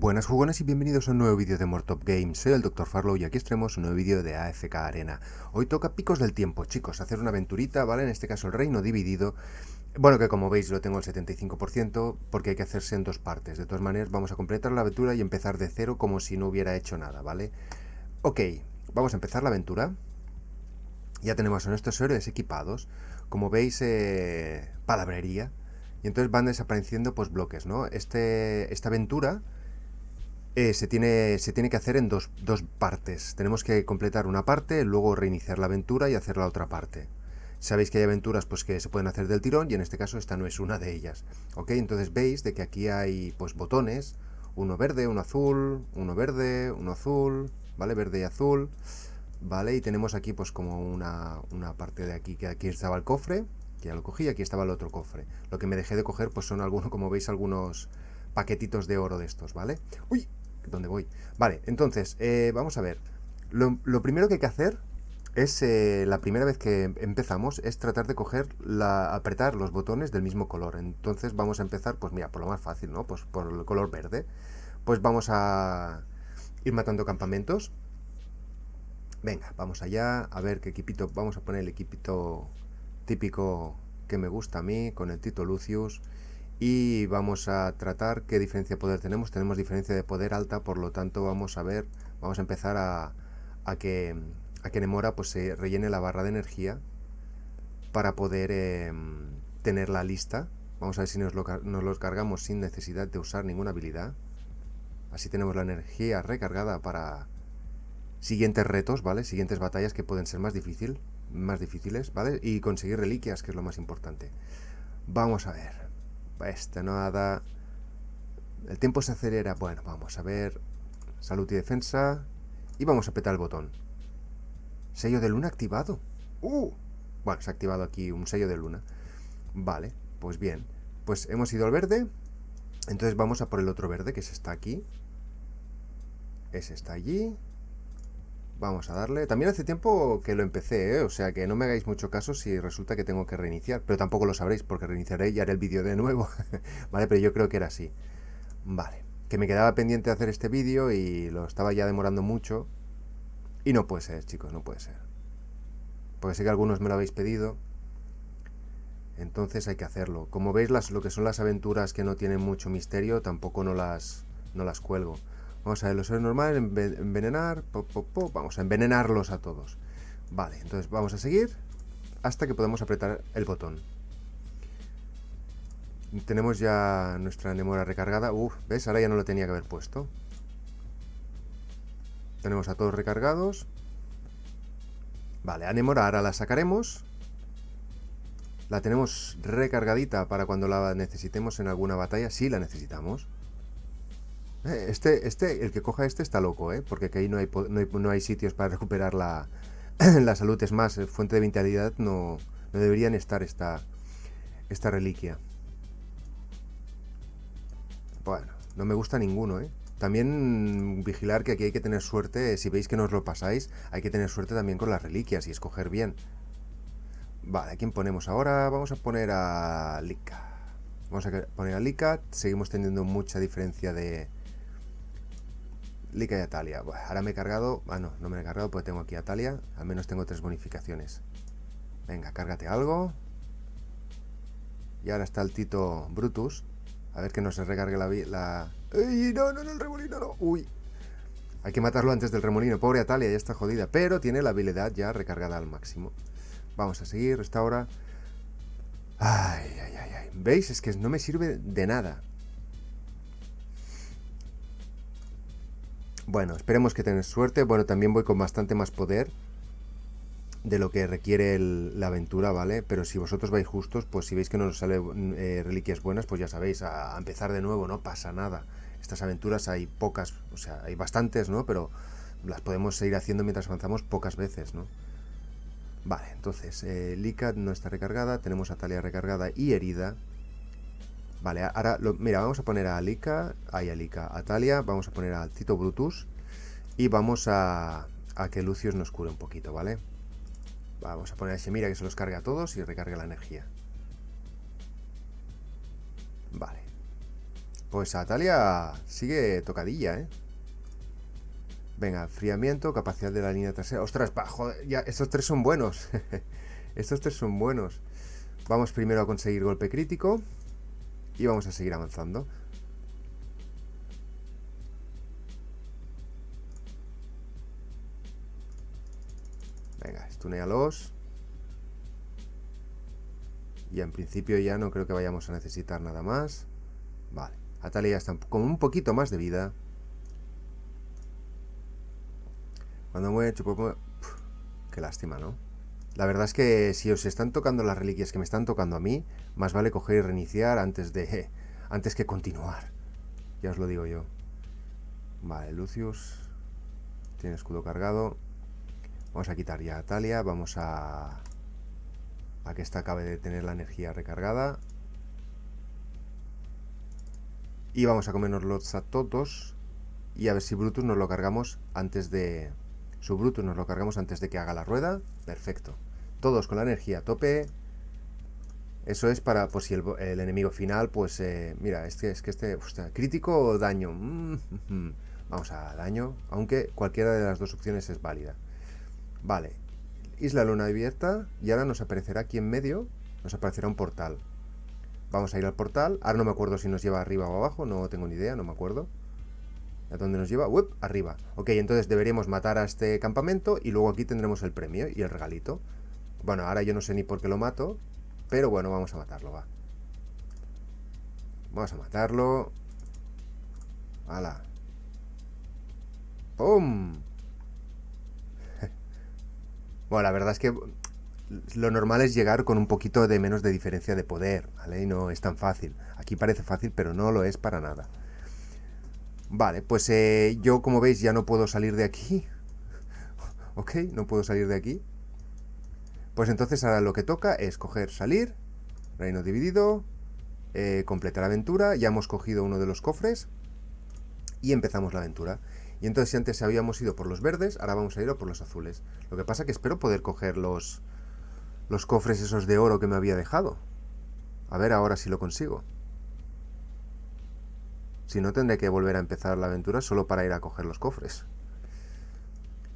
Buenas jugones y bienvenidos a un nuevo vídeo de Mortop Games, soy el Dr. Farlow y aquí estremos un nuevo vídeo de AFK Arena. Hoy toca Picos del Tiempo, chicos, hacer una aventurita, ¿vale? En este caso el Reino Dividido. Bueno, que como veis lo tengo el 75% porque hay que hacerse en dos partes. De todas maneras vamos a completar la aventura y empezar de cero como si no hubiera hecho nada, ¿vale? Ok, vamos a empezar la aventura. Ya tenemos a nuestros héroes equipados. Como veis, eh, palabrería. Y entonces van desapareciendo pues bloques, ¿no? Este, esta aventura eh, se, tiene, se, tiene, que hacer en dos, partes. Tenemos que completar una parte, luego reiniciar la aventura y hacer la otra parte. Sabéis que hay aventuras pues, que se pueden hacer del tirón y en este caso esta no es una de ellas. ¿Ok? Entonces veis de que aquí hay pues, botones, uno verde, uno azul, uno verde, uno azul, ¿vale? Verde y azul, ¿vale? Y tenemos aquí pues como una, una parte de aquí que aquí estaba el cofre, que ya lo cogí, aquí estaba el otro cofre. Lo que me dejé de coger pues son algunos, como veis, algunos paquetitos de oro de estos, ¿vale? ¡Uy! ¿Dónde voy? Vale, entonces, eh, vamos a ver. Lo, primero que hay que hacer es, eh, la primera vez que em, empezamos, es tratar de coger, la, apretar los botones del mismo color. Entonces vamos a empezar, pues mira, por lo más fácil, ¿no? Pues por el color verde. Pues vamos a ir matando campamentos. Venga, vamos allá, a ver qué equipito, vamos a poner el equipito típico que me gusta a mí, con el Tito Lucius y vamos a tratar qué diferencia de poder tenemos. Tenemos diferencia de poder alta, por lo tanto vamos a ver, vamos a empezar a, que, a que Nemora pues, se rellene la barra de energía para poder tenerla em, tener la lista. Vamos a ver si nos, lo, los cargamos sin necesidad de usar ninguna habilidad. Así tenemos la energía recargada para siguientes retos, ¿vale? Siguientes batallas que pueden ser más, difícil, más difíciles, ¿vale? Y conseguir reliquias, que es lo más importante. Vamos a ver esta nada. El tiempo se acelera. Bueno, vamos a ver. Salud y defensa. Y vamos a apretar el botón. Sello de luna activado. ¡Uh! Bueno, se ha activado aquí un sello de luna. Vale, pues bien. Pues hemos ido al verde. Entonces vamos a por el otro verde, que es está aquí. Ese está allí. Vamos a darle. También hace tiempo que lo empecé, ¿eh? o sea que no me hagáis mucho caso si resulta que tengo que reiniciar. Pero tampoco lo sabréis porque reiniciaré y haré el vídeo de nuevo. vale, pero yo creo que era así. Vale, que me quedaba pendiente de hacer este vídeo y lo estaba ya demorando mucho. Y no puede ser, chicos, no puede ser. Porque sé que algunos me lo habéis pedido. Entonces hay que hacerlo. Como veis, las, lo que son las aventuras que no tienen mucho misterio, tampoco no las, no las cuelgo. Vamos a ver, los seres normales, envenenar, vamos a envenenarlos a todos. Vale, entonces vamos a seguir hasta que podamos apretar el botón. Tenemos ya nuestra Anemora recargada. Uf, ¿ves? Ahora ya no lo tenía que haber puesto. Tenemos a todos recargados. Vale, Anemora ahora la sacaremos. La tenemos recargadita para cuando la necesitemos en alguna batalla. Sí, la necesitamos. Este, este, el que coja este está loco, ¿eh? porque aquí no hay, no hay, sitios para recuperar la, salud. Es más, eh, fuente de vitalidad no, no deberían estar esta, esta reliquia. Bueno, no me gusta ninguno, ¿eh? También vigilar que aquí hay que tener suerte, si veis que no lo pasáis, hay que tener suerte también con las reliquias y escoger bien. Vale, ¿a quién ponemos ahora? Vamos a poner a Lika. Vamos a poner a Lika, seguimos teniendo mucha diferencia de, Lica y Atalia. ahora me he cargado. Ah, no, no me he cargado, porque tengo aquí a Atalia. Al menos tengo tres bonificaciones. Venga, cárgate algo. Y ahora está el Tito Brutus. A ver que no se recargue la. la... ¡Ey! No, no, no, el remolino, no. ¡Uy! Hay que matarlo antes del remolino. Pobre Atalia, ya está jodida. Pero tiene la habilidad ya recargada al máximo. Vamos a seguir. Restaura. Ay, ay, ay, ay. ¿Veis? Es que no me sirve de nada. Bueno, esperemos que tengáis suerte. Bueno, también voy con bastante más poder de lo que requiere la aventura, ¿vale? Pero si vosotros vais justos, pues si veis que no nos sale eh, reliquias buenas, pues ya sabéis, a, empezar de nuevo, no pasa nada. Estas aventuras hay pocas, o sea, hay bastantes, ¿no? Pero las podemos seguir haciendo mientras avanzamos pocas veces, ¿no? Vale, entonces, eh, no está recargada, tenemos a Talia recargada y herida. Vale, ahora, mira, vamos a poner a Alika, ahí Alika, a Talia, vamos a poner a Tito Brutus y vamos a, a que Lucius nos cure un poquito, ¿vale? Vamos a poner a Shemira que se los cargue a todos y recargue la energía. Vale. Pues a Talia sigue tocadilla, ¿eh? Venga, enfriamiento, capacidad de la línea trasera. ¡Ostras, joder! Ya, estos tres son buenos. estos tres son buenos. Vamos primero a conseguir golpe crítico y vamos a seguir avanzando. Venga, estunealos. Y en principio ya no creo que vayamos a necesitar nada más. Vale, Atalia está con un poquito más de vida. Cuando muere, hecho poco... qué lástima, ¿no? La verdad es que si os están tocando las reliquias que me están tocando a mí, más vale coger y reiniciar antes de. Eh, antes que continuar. Ya os lo digo yo. Vale, Lucius. Tiene escudo cargado. Vamos a quitar ya a Talia. Vamos a. a que esta acabe de tener la energía recargada. Y vamos a comernos los a Y a ver si Brutus nos lo cargamos antes de su bruto nos lo cargamos antes de que haga la rueda. Perfecto. Todos con la energía a tope. Eso es para, pues si el, enemigo final, pues eh, mira, es que, es que este, crítico o daño. Mm-hmm. Vamos a daño, aunque cualquiera de las dos opciones es válida. Vale, Isla Luna abierta y ahora nos aparecerá aquí en medio, nos aparecerá un portal. Vamos a ir al portal, ahora no me acuerdo si nos lleva arriba o abajo, no tengo ni idea, no me acuerdo. ¿A dónde nos lleva? Web, arriba. Ok, entonces deberíamos matar a este campamento y luego aquí tendremos el premio y el regalito. Bueno, ahora yo no sé ni por qué lo mato, pero bueno, vamos a matarlo, va. Vamos a matarlo. ¡Hala! ¡Pum! bueno, la verdad es que lo normal es llegar con un poquito de menos de diferencia de poder, ¿vale? Y no es tan fácil. Aquí parece fácil, pero no lo es para nada. Vale, pues eh, yo como veis ya no puedo salir de aquí. ok, no puedo salir de aquí. Pues entonces ahora lo que toca es coger salir, reino dividido, eh, completar aventura, ya hemos cogido uno de los cofres y empezamos la aventura. Y entonces si antes habíamos ido por los verdes, ahora vamos a ir por los azules. Lo que pasa que espero poder coger los, los cofres esos de oro que me había dejado. A ver ahora si lo consigo. Si no, tendré que volver a empezar la aventura solo para ir a coger los cofres.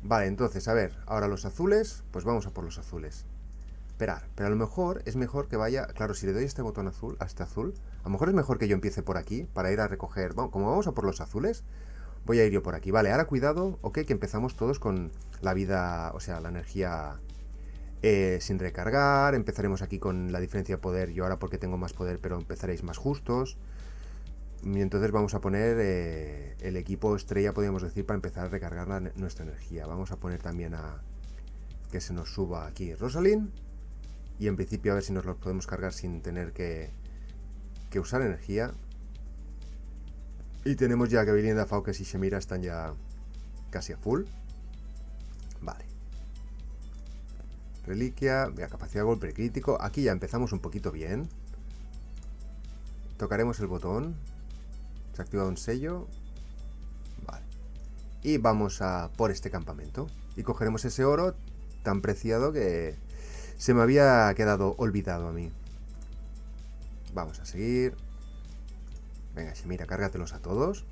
Vale, entonces, a ver, ahora los azules, pues vamos a por los azules. Esperar, pero a lo mejor es mejor que vaya... Claro, si le doy este botón azul, a este azul, a lo mejor es mejor que yo empiece por aquí para ir a recoger... Bueno, como vamos a por los azules, voy a ir yo por aquí. Vale, ahora cuidado, ok, que empezamos todos con la vida, o sea, la energía eh, sin recargar. Empezaremos aquí con la diferencia de poder. Yo ahora porque tengo más poder, pero empezaréis más justos. Y entonces vamos a poner eh, el equipo estrella, podríamos decir, para empezar a recargar nuestra energía. Vamos a poner también a que se nos suba aquí Rosalind. Y en principio a ver si nos los podemos cargar sin tener que, usar energía. Y tenemos ya que Vivienda, Fawkes y Shemira están ya casi a full. Vale. Reliquia, capacidad de golpe crítico. Aquí ya empezamos un poquito bien. Tocaremos el botón se ha activado un sello. Vale. Y vamos a por este campamento. Y cogeremos ese oro tan preciado que se me había quedado olvidado a mí. Vamos a seguir. Venga, mira cárgatelos a todos.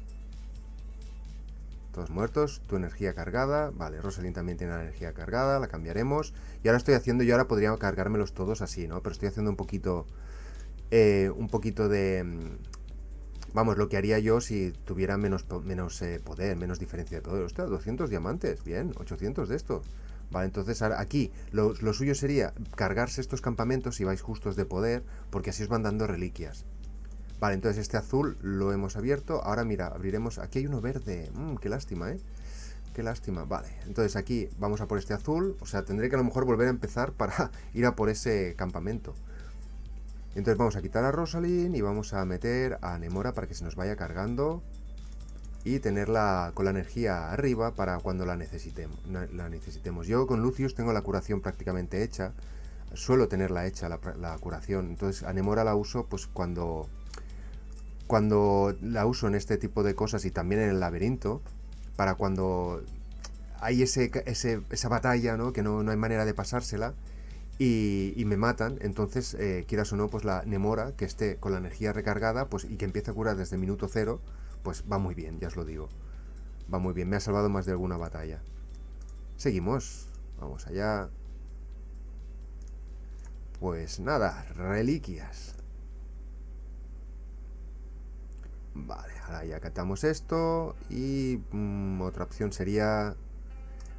Todos muertos, tu energía cargada. Vale, Rosalind también tiene la energía cargada, la cambiaremos. Y ahora estoy haciendo, yo ahora podría cargármelos todos así, ¿no? Pero estoy haciendo un poquito... Eh, un poquito de mm, Vamos, lo que haría yo si tuviera menos, menos eh, poder, menos diferencia de poder. Ostras, 200 diamantes, bien, 800 de estos. Vale, entonces aquí lo, suyo sería cargarse estos campamentos si vais justos de poder, porque así os van dando reliquias. Vale, entonces este azul lo hemos abierto. Ahora mira, abriremos... Aquí hay uno verde. Mm, qué lástima, ¿eh? Qué lástima. Vale, entonces aquí vamos a por este azul. O sea, tendré que a lo mejor volver a empezar para ir a por ese campamento. Entonces vamos a quitar a Rosalind y vamos a meter a Nemora para que se nos vaya cargando y tenerla con la energía arriba para cuando la necesitemos. Yo con Lucius tengo la curación prácticamente hecha, suelo tenerla hecha la, curación, entonces a Nemora la uso pues cuando, cuando la uso en este tipo de cosas y también en el laberinto, para cuando hay ese, ese, esa batalla, ¿no? que no, no hay manera de pasársela, y, me matan, entonces eh, quieras o no, pues la Nemora que esté con la energía recargada pues, y que empiece a curar desde minuto cero, pues va muy bien, ya os lo digo. Va muy bien, me ha salvado más de alguna batalla. Seguimos, vamos allá. Pues nada, reliquias. Vale, ahora ya catamos esto y mm, otra opción sería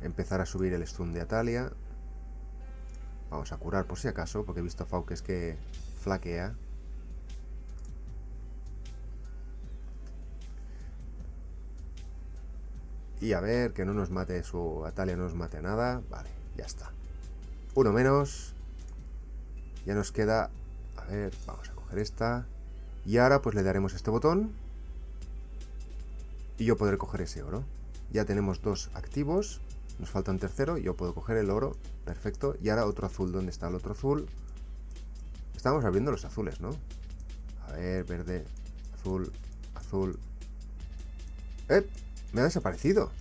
empezar a subir el stun de Atalia. Vamos a curar por si acaso, porque he visto a Fau que es que flaquea. Y a ver, que no nos mate su Atalia, no nos mate nada. Vale, ya está. Uno menos. Ya nos queda... A ver, vamos a coger esta. Y ahora pues le daremos este botón. Y yo podré coger ese oro. Ya tenemos dos activos. Nos falta un tercero, yo puedo coger el oro, perfecto. Y ahora otro azul, ¿dónde está el otro azul? Estamos abriendo los azules, ¿no? A ver, verde, azul, azul. ¡Eh! Me ha desaparecido.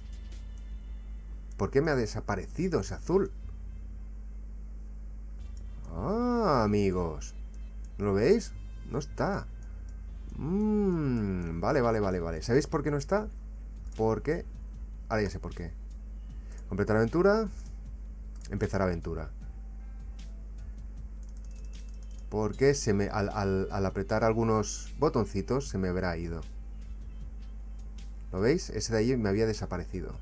¿Por qué me ha desaparecido ese azul? Ah, amigos. ¿No lo veis? No está. Mm, vale, vale, vale, vale. ¿Sabéis por qué no está? Porque... Ahora ya sé por qué. Completar aventura. Empezar aventura. Porque se me, al, apretar algunos botoncitos se me habrá ido. ¿Lo veis? Ese de allí me había desaparecido.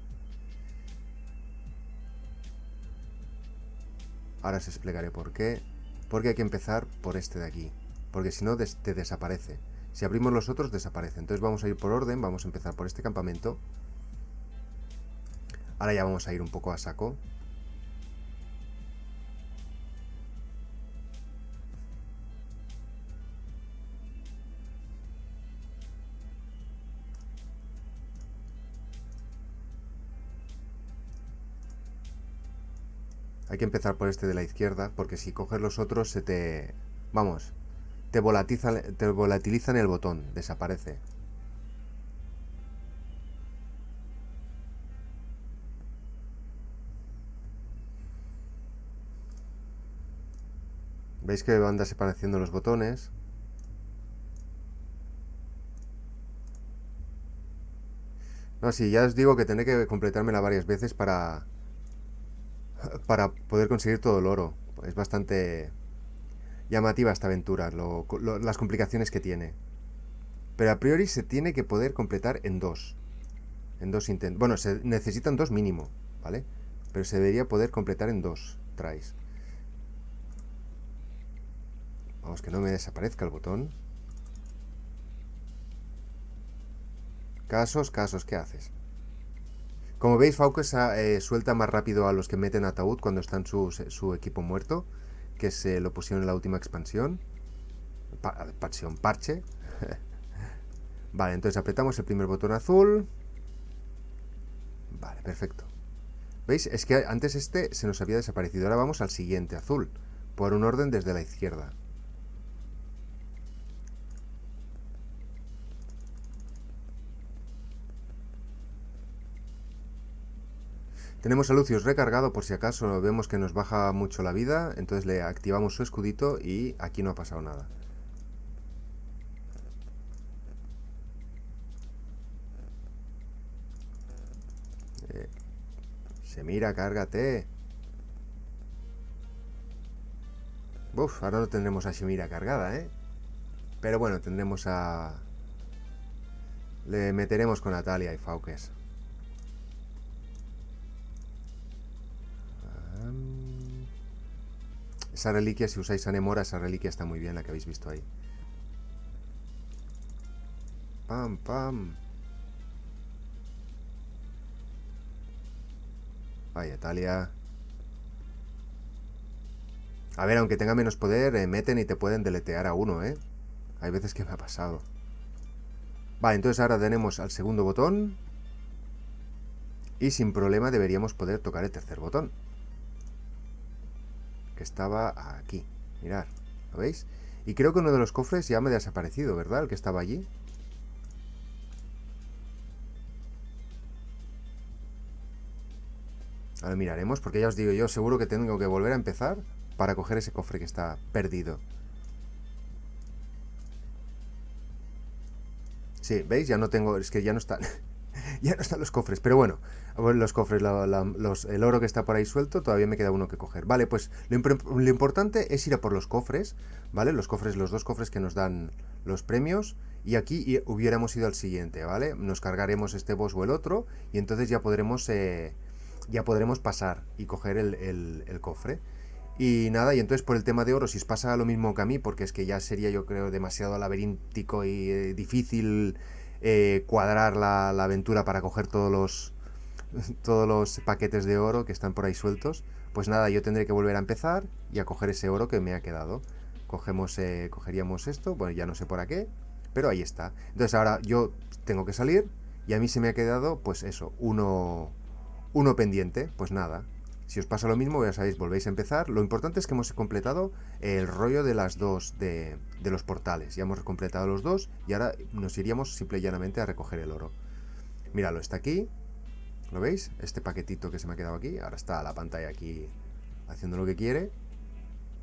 Ahora os explicaré por qué. Porque hay que empezar por este de aquí. Porque si no, te desaparece. Si abrimos los otros, desaparece. Entonces vamos a ir por orden. Vamos a empezar por este campamento. Ahora ya vamos a ir un poco a saco. Hay que empezar por este de la izquierda, porque si coges los otros se te... Vamos, te, te volatilizan el botón, desaparece. Veis que van desapareciendo los botones. No, sí, ya os digo que tendré que completármela varias veces para, para poder conseguir todo el oro. Es bastante llamativa esta aventura, las complicaciones que tiene. Pero a priori se tiene que poder completar en dos. En dos intentos. Bueno, se necesitan dos mínimo, ¿vale? Pero se debería poder completar en dos tries. Vamos, que no me desaparezca el botón. Casos, casos, ¿qué haces? Como veis, Fauke eh, suelta más rápido a los que meten ataúd cuando están su, su equipo muerto, que se lo pusieron en la última expansión. expansión parche. vale, entonces apretamos el primer botón azul. Vale, perfecto. ¿Veis? Es que antes este se nos había desaparecido. Ahora vamos al siguiente azul, por un orden desde la izquierda. Tenemos a Lucius recargado por si acaso vemos que nos baja mucho la vida, entonces le activamos su escudito y aquí no ha pasado nada. Eh, ¡Semira, cárgate. Uf, ahora no tendremos a Shemira cargada, ¿eh? Pero bueno, tendremos a... Le meteremos con Natalia y Faukes. Esa reliquia, si usáis Anemora, esa reliquia está muy bien, la que habéis visto ahí. Pam, pam. Vaya, Talia. A ver, aunque tenga menos poder, eh, meten y te pueden deletear a uno, ¿eh? Hay veces que me ha pasado. Vale, entonces ahora tenemos al segundo botón. Y sin problema deberíamos poder tocar el tercer botón estaba aquí. Mirad, ¿lo veis? Y creo que uno de los cofres ya me ha desaparecido, ¿verdad? El que estaba allí. Ahora miraremos, porque ya os digo, yo seguro que tengo que volver a empezar para coger ese cofre que está perdido. Sí, ¿veis? Ya no tengo, es que ya no está... ya no están los cofres, pero bueno, los cofres, los, el oro que está por ahí suelto, todavía me queda uno que coger. Vale, pues lo, importante es ir a por los cofres, ¿vale? Los cofres, los dos cofres que nos dan los premios. Y aquí hubiéramos ido al siguiente, ¿vale? Nos cargaremos este boss o el otro y entonces ya podremos, eh, ya podremos pasar y coger el, cofre. Y nada, y entonces por el tema de oro, si os pasa lo mismo que a mí, porque es que ya sería yo creo demasiado laberíntico y eh, difícil eh, cuadrar la, aventura para coger todos los, todos los paquetes de oro que están por ahí sueltos, pues nada, yo tendré que volver a empezar y a coger ese oro que me ha quedado. Cogemos, eh, cogeríamos esto, bueno, ya no sé por qué, pero ahí está. Entonces ahora yo tengo que salir y a mí se me ha quedado, pues eso, uno, uno pendiente, pues nada, si os pasa lo mismo, ya sabéis, volvéis a empezar. Lo importante es que hemos completado el rollo de las dos, de, los portales. Ya hemos completado los dos y ahora nos iríamos simple y llanamente a recoger el oro. Míralo, está aquí. ¿Lo veis? Este paquetito que se me ha quedado aquí. Ahora está la pantalla aquí haciendo lo que quiere.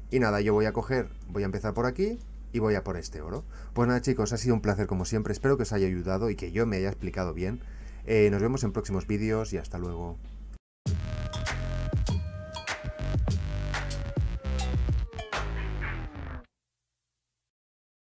Y nada, yo voy a coger, voy a empezar por aquí y voy a por este oro. Pues nada chicos, ha sido un placer como siempre, espero que os haya ayudado y que yo me haya explicado bien. Eh, nos vemos en próximos vídeos y hasta luego.